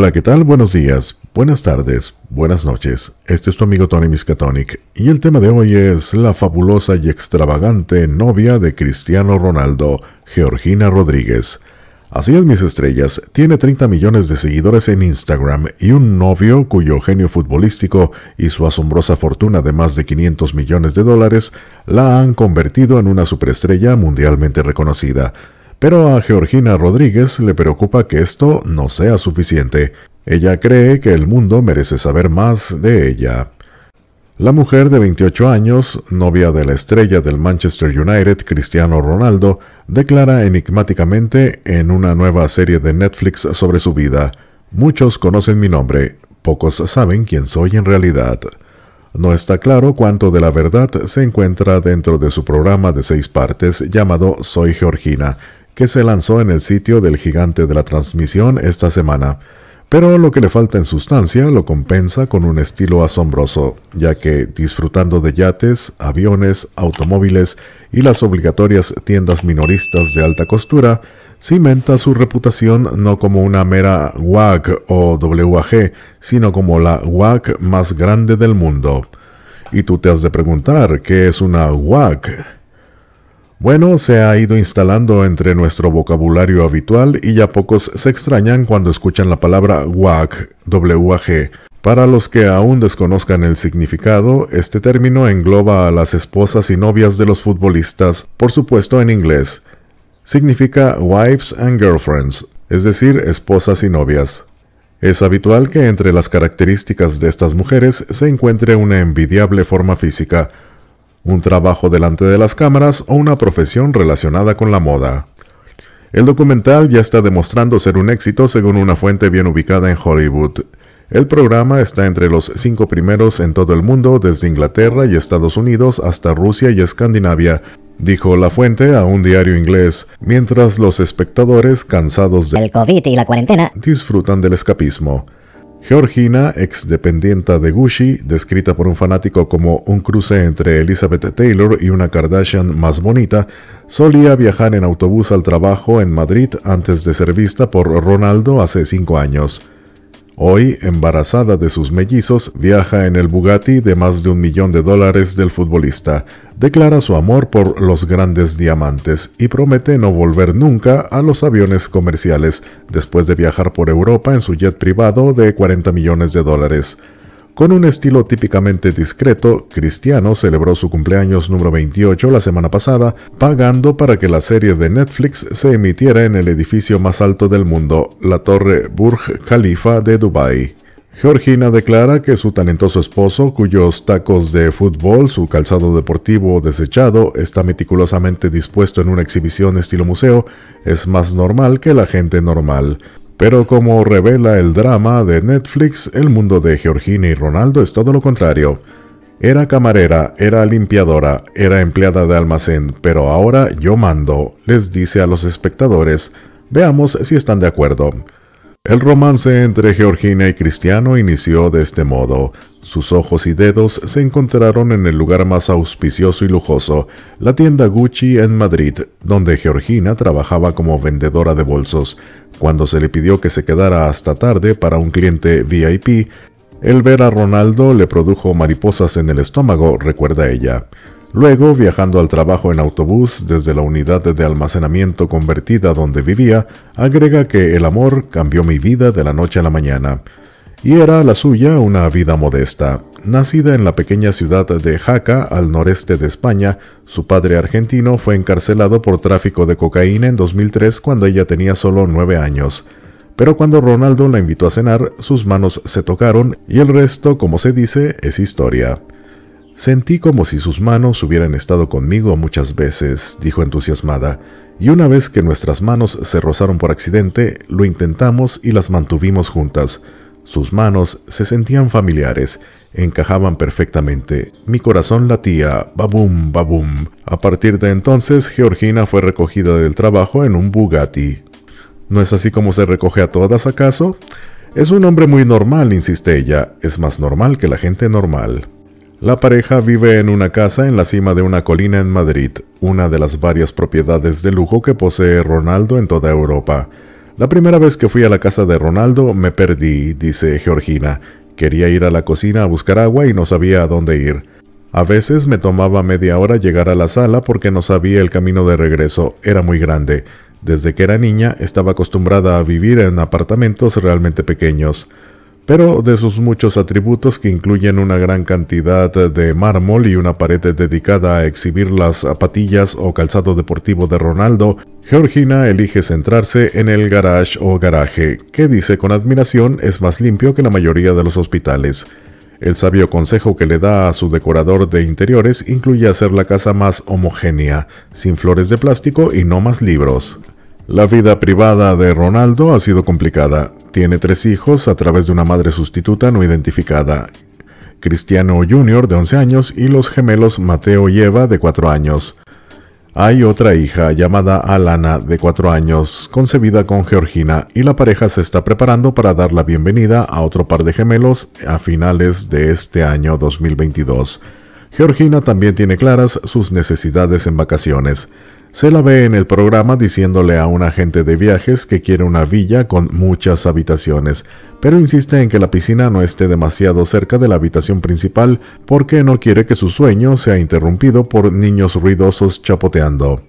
Hola, ¿qué tal? Buenos días, buenas tardes, buenas noches. Este es tu amigo Tony Miskatonic y el tema de hoy es la fabulosa y extravagante novia de Cristiano Ronaldo, Georgina Rodríguez. Así es, mis estrellas, tiene 30 millones de seguidores en Instagram y un novio cuyo genio futbolístico y su asombrosa fortuna de más de 500 millones de dólares la han convertido en una superestrella mundialmente reconocida. Pero a Georgina Rodríguez le preocupa que esto no sea suficiente. Ella cree que el mundo merece saber más de ella. La mujer de 28 años, novia de la estrella del Manchester United, Cristiano Ronaldo, declara enigmáticamente en una nueva serie de Netflix sobre su vida, Muchos conocen mi nombre, pocos saben quién soy en realidad. No está claro cuánto de la verdad se encuentra dentro de su programa de seis partes llamado Soy Georgina, que se lanzó en el sitio del gigante de la transmisión esta semana, pero lo que le falta en sustancia lo compensa con un estilo asombroso, ya que disfrutando de yates, aviones, automóviles y las obligatorias tiendas minoristas de alta costura, cimenta su reputación no como una mera WAG o WAG, sino como la WAG más grande del mundo. Y tú te has de preguntar qué es una WAG. Bueno, se ha ido instalando entre nuestro vocabulario habitual y ya pocos se extrañan cuando escuchan la palabra WAG, W-A-G. Para los que aún desconozcan el significado, este término engloba a las esposas y novias de los futbolistas, por supuesto en inglés. Significa wives and girlfriends, es decir, esposas y novias. Es habitual que entre las características de estas mujeres se encuentre una envidiable forma física, un trabajo delante de las cámaras o una profesión relacionada con la moda. El documental ya está demostrando ser un éxito según una fuente bien ubicada en Hollywood. El programa está entre los cinco primeros en todo el mundo, desde Inglaterra y Estados Unidos hasta Rusia y Escandinavia, dijo la fuente a un diario inglés, mientras los espectadores, cansados del COVID y la cuarentena, disfrutan del escapismo. Georgina, ex dependienta de Gucci, descrita por un fanático como un cruce entre Elizabeth Taylor y una Kardashian más bonita, solía viajar en autobús al trabajo en Madrid antes de ser vista por Ronaldo hace cinco años. Hoy, embarazada de sus mellizos, viaja en el Bugatti de más de un millón de dólares del futbolista, declara su amor por los grandes diamantes y promete no volver nunca a los aviones comerciales después de viajar por Europa en su jet privado de 40 millones de dólares. Con un estilo típicamente discreto, Cristiano celebró su cumpleaños número 28 la semana pasada, pagando para que la serie de Netflix se emitiera en el edificio más alto del mundo, la torre Burj Khalifa de Dubái. Georgina declara que su talentoso esposo, cuyos tacos de fútbol, su calzado deportivo desechado, está meticulosamente dispuesto en una exhibición estilo museo, es más normal que la gente normal. Pero como revela el drama de Netflix, el mundo de Georgina y Ronaldo es todo lo contrario. Era camarera, era limpiadora, era empleada de almacén, pero ahora yo mando, les dice a los espectadores. Veamos si están de acuerdo. El romance entre Georgina y Cristiano inició de este modo. Sus ojos y dedos se encontraron en el lugar más auspicioso y lujoso, la tienda Gucci en Madrid, donde Georgina trabajaba como vendedora de bolsos. Cuando se le pidió que se quedara hasta tarde para un cliente VIP, el ver a Ronaldo le produjo mariposas en el estómago, recuerda ella. Luego, viajando al trabajo en autobús desde la unidad de almacenamiento convertida donde vivía, agrega que el amor cambió mi vida de la noche a la mañana. Y era la suya una vida modesta. Nacida en la pequeña ciudad de Jaca, al noreste de España, su padre argentino fue encarcelado por tráfico de cocaína en 2003 cuando ella tenía solo nueve años pero cuando Ronaldo la invitó a cenar, sus manos se tocaron y el resto, como se dice, es historia. Sentí como si sus manos hubieran estado conmigo muchas veces, dijo entusiasmada, y una vez que nuestras manos se rozaron por accidente, lo intentamos y las mantuvimos juntas. Sus manos se sentían familiares, encajaban perfectamente. Mi corazón latía, babum, babum. A partir de entonces, Georgina fue recogida del trabajo en un Bugatti. ¿No es así como se recoge a todas, acaso? Es un hombre muy normal, insiste ella. Es más normal que la gente normal. La pareja vive en una casa en la cima de una colina en Madrid, una de las varias propiedades de lujo que posee Ronaldo en toda Europa. La primera vez que fui a la casa de Ronaldo me perdí, dice Georgina. Quería ir a la cocina a buscar agua y no sabía a dónde ir. A veces me tomaba media hora llegar a la sala porque no sabía el camino de regreso, era muy grande. Desde que era niña estaba acostumbrada a vivir en apartamentos realmente pequeños pero de sus muchos atributos que incluyen una gran cantidad de mármol y una pared dedicada a exhibir las zapatillas o calzado deportivo de Ronaldo, Georgina elige centrarse en el garage o garaje, que dice con admiración es más limpio que la mayoría de los hospitales. El sabio consejo que le da a su decorador de interiores incluye hacer la casa más homogénea, sin flores de plástico y no más libros. La vida privada de Ronaldo ha sido complicada. Tiene tres hijos a través de una madre sustituta no identificada, Cristiano Jr. de 11 años y los gemelos Mateo y Eva de 4 años. Hay otra hija llamada Alana de 4 años, concebida con Georgina, y la pareja se está preparando para dar la bienvenida a otro par de gemelos a finales de este año 2022. Georgina también tiene claras sus necesidades en vacaciones. Se la ve en el programa diciéndole a un agente de viajes que quiere una villa con muchas habitaciones, pero insiste en que la piscina no esté demasiado cerca de la habitación principal porque no quiere que su sueño sea interrumpido por niños ruidosos chapoteando.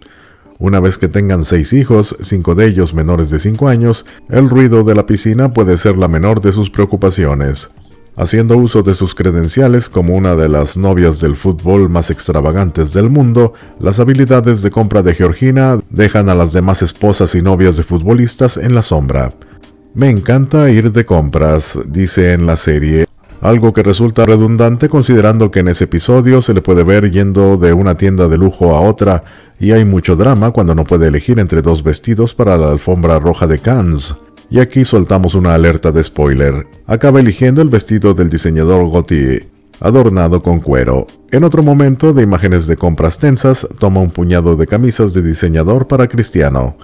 Una vez que tengan seis hijos, cinco de ellos menores de 5 años, el ruido de la piscina puede ser la menor de sus preocupaciones haciendo uso de sus credenciales como una de las novias del fútbol más extravagantes del mundo, las habilidades de compra de Georgina dejan a las demás esposas y novias de futbolistas en la sombra. Me encanta ir de compras, dice en la serie, algo que resulta redundante considerando que en ese episodio se le puede ver yendo de una tienda de lujo a otra y hay mucho drama cuando no puede elegir entre dos vestidos para la alfombra roja de Cannes y aquí soltamos una alerta de spoiler. Acaba eligiendo el vestido del diseñador Gautier, adornado con cuero. En otro momento de imágenes de compras tensas, toma un puñado de camisas de diseñador para Cristiano.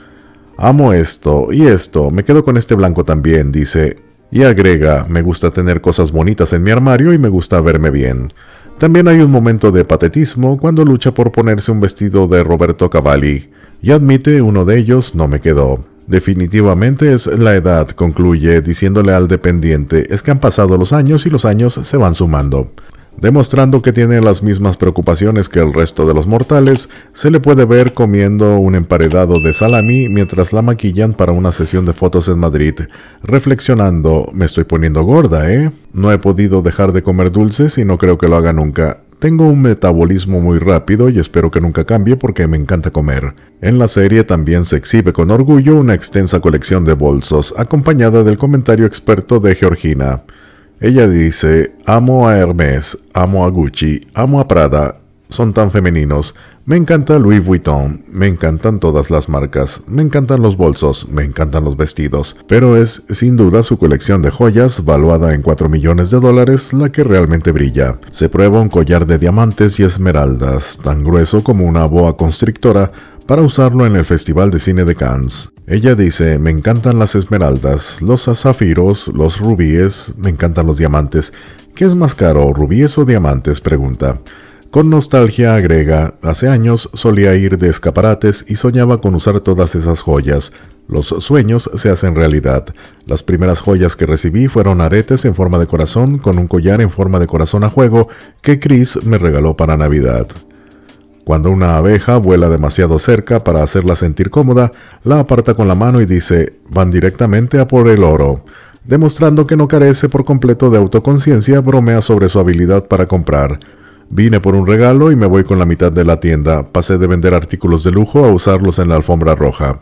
Amo esto y esto, me quedo con este blanco también, dice. Y agrega, me gusta tener cosas bonitas en mi armario y me gusta verme bien. También hay un momento de patetismo cuando lucha por ponerse un vestido de Roberto Cavalli, y admite uno de ellos no me quedó. Definitivamente es la edad, concluye, diciéndole al dependiente, es que han pasado los años y los años se van sumando. Demostrando que tiene las mismas preocupaciones que el resto de los mortales, se le puede ver comiendo un emparedado de salami mientras la maquillan para una sesión de fotos en Madrid, reflexionando, me estoy poniendo gorda, ¿eh? No he podido dejar de comer dulces y no creo que lo haga nunca. Tengo un metabolismo muy rápido y espero que nunca cambie porque me encanta comer. En la serie también se exhibe con orgullo una extensa colección de bolsos, acompañada del comentario experto de Georgina. Ella dice, amo a Hermes, amo a Gucci, amo a Prada, son tan femeninos. Me encanta Louis Vuitton, me encantan todas las marcas, me encantan los bolsos, me encantan los vestidos, pero es sin duda su colección de joyas valuada en 4 millones de dólares la que realmente brilla. Se prueba un collar de diamantes y esmeraldas, tan grueso como una boa constrictora, para usarlo en el Festival de Cine de Cannes. Ella dice, me encantan las esmeraldas, los zafiros, los rubíes, me encantan los diamantes. ¿Qué es más caro, rubíes o diamantes? pregunta. Con nostalgia agrega, hace años solía ir de escaparates y soñaba con usar todas esas joyas. Los sueños se hacen realidad. Las primeras joyas que recibí fueron aretes en forma de corazón con un collar en forma de corazón a juego que Chris me regaló para Navidad. Cuando una abeja vuela demasiado cerca para hacerla sentir cómoda, la aparta con la mano y dice, van directamente a por el oro demostrando que no carece por completo de autoconciencia, bromea sobre su habilidad para comprar. Vine por un regalo y me voy con la mitad de la tienda. Pasé de vender artículos de lujo a usarlos en la alfombra roja.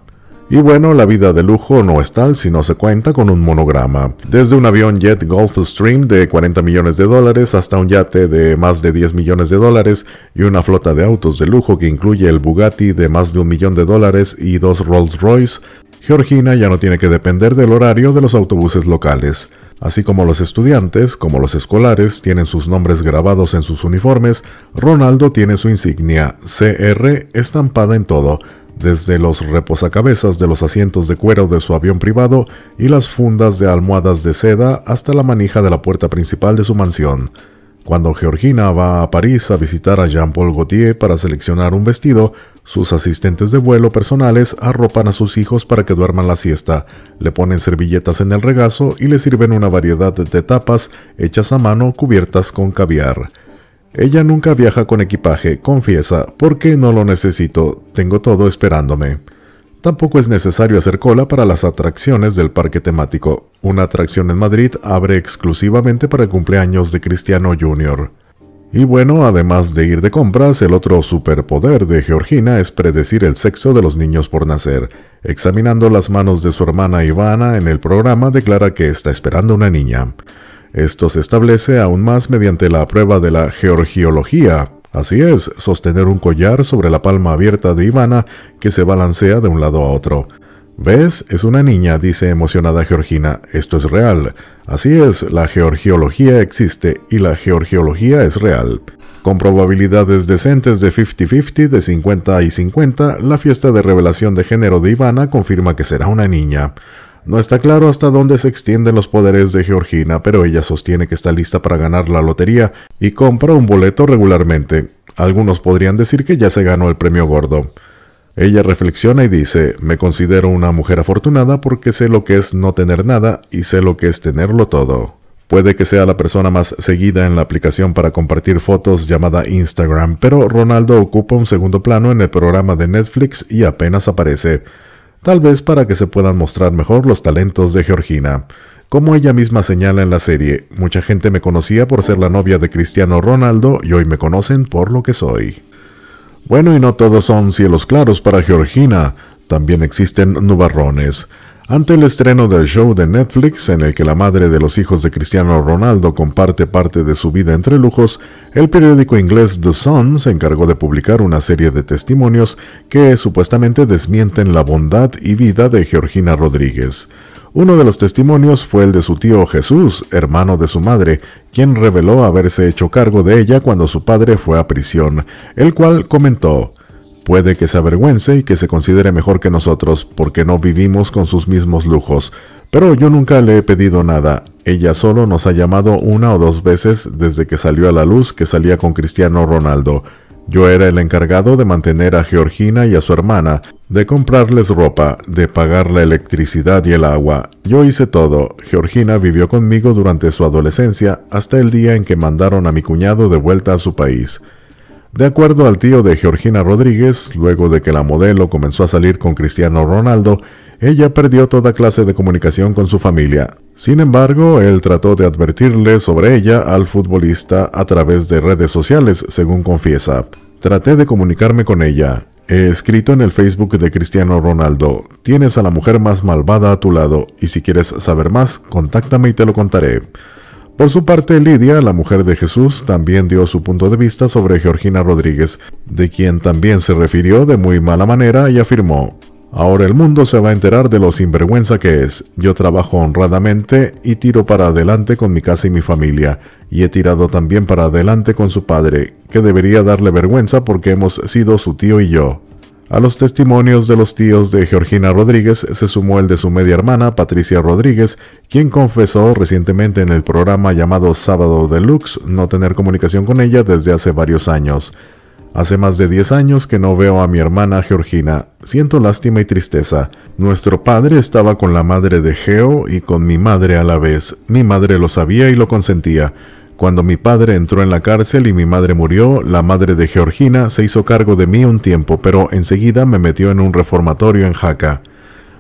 Y bueno, la vida de lujo no es tal si no se cuenta con un monograma. Desde un avión jet Gulfstream de 40 millones de dólares hasta un yate de más de 10 millones de dólares y una flota de autos de lujo que incluye el Bugatti de más de un millón de dólares y dos Rolls Royce, Georgina ya no tiene que depender del horario de los autobuses locales. Así como los estudiantes, como los escolares, tienen sus nombres grabados en sus uniformes, Ronaldo tiene su insignia CR estampada en todo, desde los reposacabezas de los asientos de cuero de su avión privado y las fundas de almohadas de seda hasta la manija de la puerta principal de su mansión. Cuando Georgina va a París a visitar a Jean-Paul Gaultier para seleccionar un vestido, sus asistentes de vuelo personales arropan a sus hijos para que duerman la siesta, le ponen servilletas en el regazo y le sirven una variedad de tapas hechas a mano cubiertas con caviar. Ella nunca viaja con equipaje, confiesa, porque no lo necesito, tengo todo esperándome. Tampoco es necesario hacer cola para las atracciones del parque temático. Una atracción en Madrid abre exclusivamente para el cumpleaños de Cristiano Jr. Y bueno, además de ir de compras, el otro superpoder de Georgina es predecir el sexo de los niños por nacer. Examinando las manos de su hermana Ivana en el programa, declara que está esperando una niña. Esto se establece aún más mediante la prueba de la georgiología, Así es, sostener un collar sobre la palma abierta de Ivana que se balancea de un lado a otro. ¿Ves? Es una niña, dice emocionada Georgina. Esto es real. Así es, la georgiología existe y la georgiología es real. Con probabilidades decentes de 50-50, de 50 y 50, la fiesta de revelación de género de Ivana confirma que será una niña. No está claro hasta dónde se extienden los poderes de Georgina, pero ella sostiene que está lista para ganar la lotería y compra un boleto regularmente. Algunos podrían decir que ya se ganó el premio gordo. Ella reflexiona y dice, me considero una mujer afortunada porque sé lo que es no tener nada y sé lo que es tenerlo todo. Puede que sea la persona más seguida en la aplicación para compartir fotos llamada Instagram, pero Ronaldo ocupa un segundo plano en el programa de Netflix y apenas aparece tal vez para que se puedan mostrar mejor los talentos de Georgina. Como ella misma señala en la serie, mucha gente me conocía por ser la novia de Cristiano Ronaldo y hoy me conocen por lo que soy. Bueno, y no todos son cielos claros para Georgina, también existen nubarrones. Ante el estreno del show de Netflix, en el que la madre de los hijos de Cristiano Ronaldo comparte parte de su vida entre lujos, el periódico inglés The Sun se encargó de publicar una serie de testimonios que supuestamente desmienten la bondad y vida de Georgina Rodríguez. Uno de los testimonios fue el de su tío Jesús, hermano de su madre, quien reveló haberse hecho cargo de ella cuando su padre fue a prisión, el cual comentó, Puede que se avergüence y que se considere mejor que nosotros porque no vivimos con sus mismos lujos, pero yo nunca le he pedido nada. Ella solo nos ha llamado una o dos veces desde que salió a la luz que salía con Cristiano Ronaldo. Yo era el encargado de mantener a Georgina y a su hermana, de comprarles ropa, de pagar la electricidad y el agua. Yo hice todo. Georgina vivió conmigo durante su adolescencia hasta el día en que mandaron a mi cuñado de vuelta a su país. De acuerdo al tío de Georgina Rodríguez, luego de que la modelo comenzó a salir con Cristiano Ronaldo, ella perdió toda clase de comunicación con su familia. Sin embargo, él trató de advertirle sobre ella al futbolista a través de redes sociales, según confiesa. Traté de comunicarme con ella. He escrito en el Facebook de Cristiano Ronaldo, tienes a la mujer más malvada a tu lado, y si quieres saber más, contáctame y te lo contaré. Por su parte, Lidia, la mujer de Jesús, también dio su punto de vista sobre Georgina Rodríguez, de quien también se refirió de muy mala manera y afirmó, Ahora el mundo se va a enterar de lo sinvergüenza que es. Yo trabajo honradamente y tiro para adelante con mi casa y mi familia, y he tirado también para adelante con su padre, que debería darle vergüenza porque hemos sido su tío y yo. A los testimonios de los tíos de Georgina Rodríguez se sumó el de su media hermana Patricia Rodríguez, quien confesó recientemente en el programa llamado Sábado Deluxe no tener comunicación con ella desde hace varios años. Hace más de 10 años que no veo a mi hermana Georgina. Siento lástima y tristeza. Nuestro padre estaba con la madre de Geo y con mi madre a la vez. Mi madre lo sabía y lo consentía. Cuando mi padre entró en la cárcel y mi madre murió, la madre de Georgina se hizo cargo de mí un tiempo, pero enseguida me metió en un reformatorio en Jaca.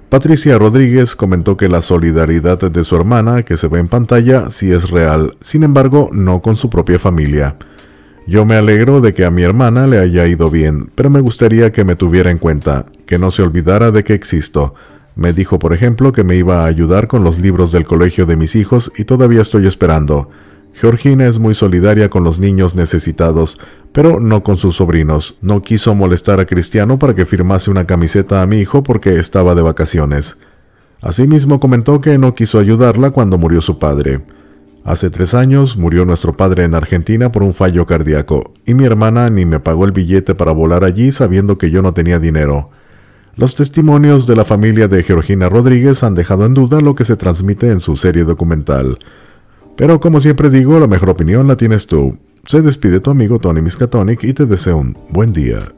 Patricia Rodríguez comentó que la solidaridad de su hermana, que se ve en pantalla, sí es real, sin embargo, no con su propia familia. Yo me alegro de que a mi hermana le haya ido bien, pero me gustaría que me tuviera en cuenta, que no se olvidara de que existo. Me dijo, por ejemplo, que me iba a ayudar con los libros del colegio de mis hijos y todavía estoy esperando. Georgina es muy solidaria con los niños necesitados, pero no con sus sobrinos. No quiso molestar a Cristiano para que firmase una camiseta a mi hijo porque estaba de vacaciones. Asimismo comentó que no quiso ayudarla cuando murió su padre. Hace tres años murió nuestro padre en Argentina por un fallo cardíaco, y mi hermana ni me pagó el billete para volar allí sabiendo que yo no tenía dinero. Los testimonios de la familia de Georgina Rodríguez han dejado en duda lo que se transmite en su serie documental. Pero como siempre digo, la mejor opinión la tienes tú. Se despide tu amigo Tony Miskatonic y te deseo un buen día.